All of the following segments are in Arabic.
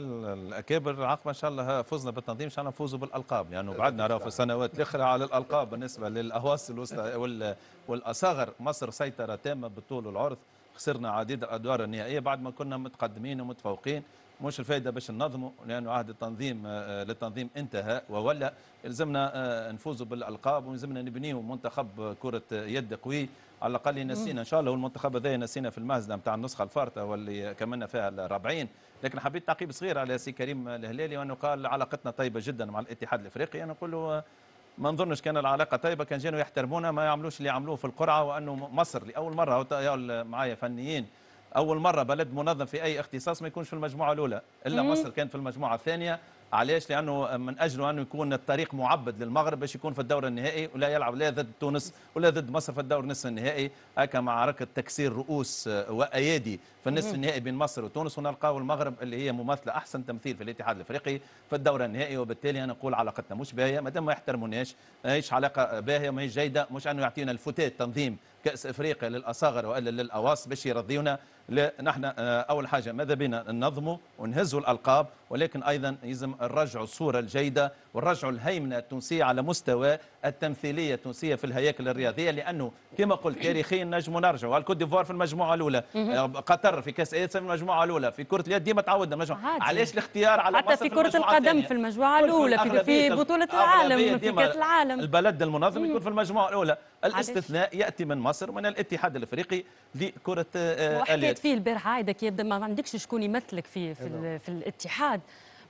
الاكابر العقبه ان شاء الله فزنا بالتنظيم ان شاء الله نفوزوا بالالقاب لانه يعني بعدنا راه في السنوات الاخرى على الالقاب بالنسبه للاهواس والاصغر مصر سيطره تامه بالطول والعرض خسرنا عديد الادوار النهائيه بعد ما كنا متقدمين ومتفوقين مش الفائده باش ننظموا لانه عهد التنظيم آه، آه، للتنظيم انتهى وولى يلزمنا آه، نفوزوا بالالقاب ويلزمنا نبنيوا منتخب كره يد قوي على الاقل نسينا ان شاء الله والمنتخب هذا نسينا في المهزله نتاع النسخه الفارطه واللي كملنا فيها الربعين لكن حبيت تعقيب صغير على سي كريم الهلالي وانه قال علاقتنا طيبه جدا مع الاتحاد الافريقي انا نقول له ما نظنش كان العلاقه طيبه كان جانوا يحترمونا ما يعملوش اللي عملوه في القرعه وانه مصر لاول مره معايا فنيين اول مره بلد منظم في اي اختصاص ما يكونش في المجموعه الاولى الا مم. مصر كانت في المجموعه الثانيه علاش لانه من اجله انه يكون الطريق معبد للمغرب باش يكون في الدور النهائي ولا يلعب لا ضد تونس ولا ضد مصر في الدور نصف النهائي هكا معركه تكسير رؤوس آه، وايادي في النصف النهائي بين مصر وتونس ونلقاو المغرب اللي هي ممثله احسن تمثيل في الاتحاد الافريقي في الدور النهائي وبالتالي انا نقول علاقتنا مش باهيه ما دام ما يحترموناش ماهيش علاقه باهيه ماهيش جيده مش انه يعطينا الفتات تنظيم كاس افريقيا للاصاغر والا للاواص باش يرضيونا نحن آه، اول حاجه ماذا بنا ننظموا ونهزوا الالقاب ولكن ايضا يلزم نرجعوا الصوره الجيده ونرجعوا الهيمنه التونسيه على مستوى التمثيليه التونسيه في الهياكل الرياضيه لانه كما قلت تاريخيا نجموا نرجعوا الكوت ديفوار في المجموعه الاولى آه، قطر في كاس اسيا في المجموعه الاولى في كره اليد ديما تعودنا مجموعه علاش الاختيار على حتى في كره القدم في المجموعه الاولى في, في بطوله العالم في كاس العالم البلد المنظم يكون في المجموعه الاولى الاستثناء ياتي من مصر مصر من الاتحاد الافريقي لكره آه، اليد وحكيت فيه البارح عايدك يبدا ما عندكش شكون يمثلك في في, في الاتحاد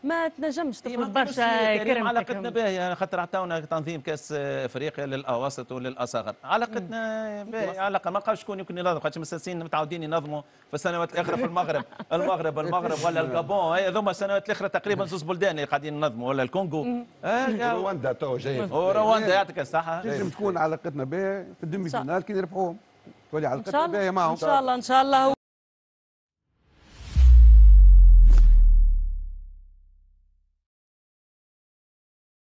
ما تنجمش تفرض إيه، برشا كريم علاقتنا به خاطر عطاونا تنظيم كاس افريقيا للاواسط وللاصغر علاقتنا به علاقه ما قاش شكون يمكن ينظم خاطر مستانسين متعودين ينظموا في السنوات الاخرى في المغرب المغرب المغرب ولا الكابون هذوما إيه، السنوات الاخرى تقريبا زوز بلدان اللي قاعدين ينظموا ولا الكونغو إيه، رواندا تو جاي رواندا يعطيك الصحه تنجم تكون علاقتنا به في الدمي فينال كي نربحوهم تولي علاقتنا باهيه معهم ان شاء الله ان شاء الله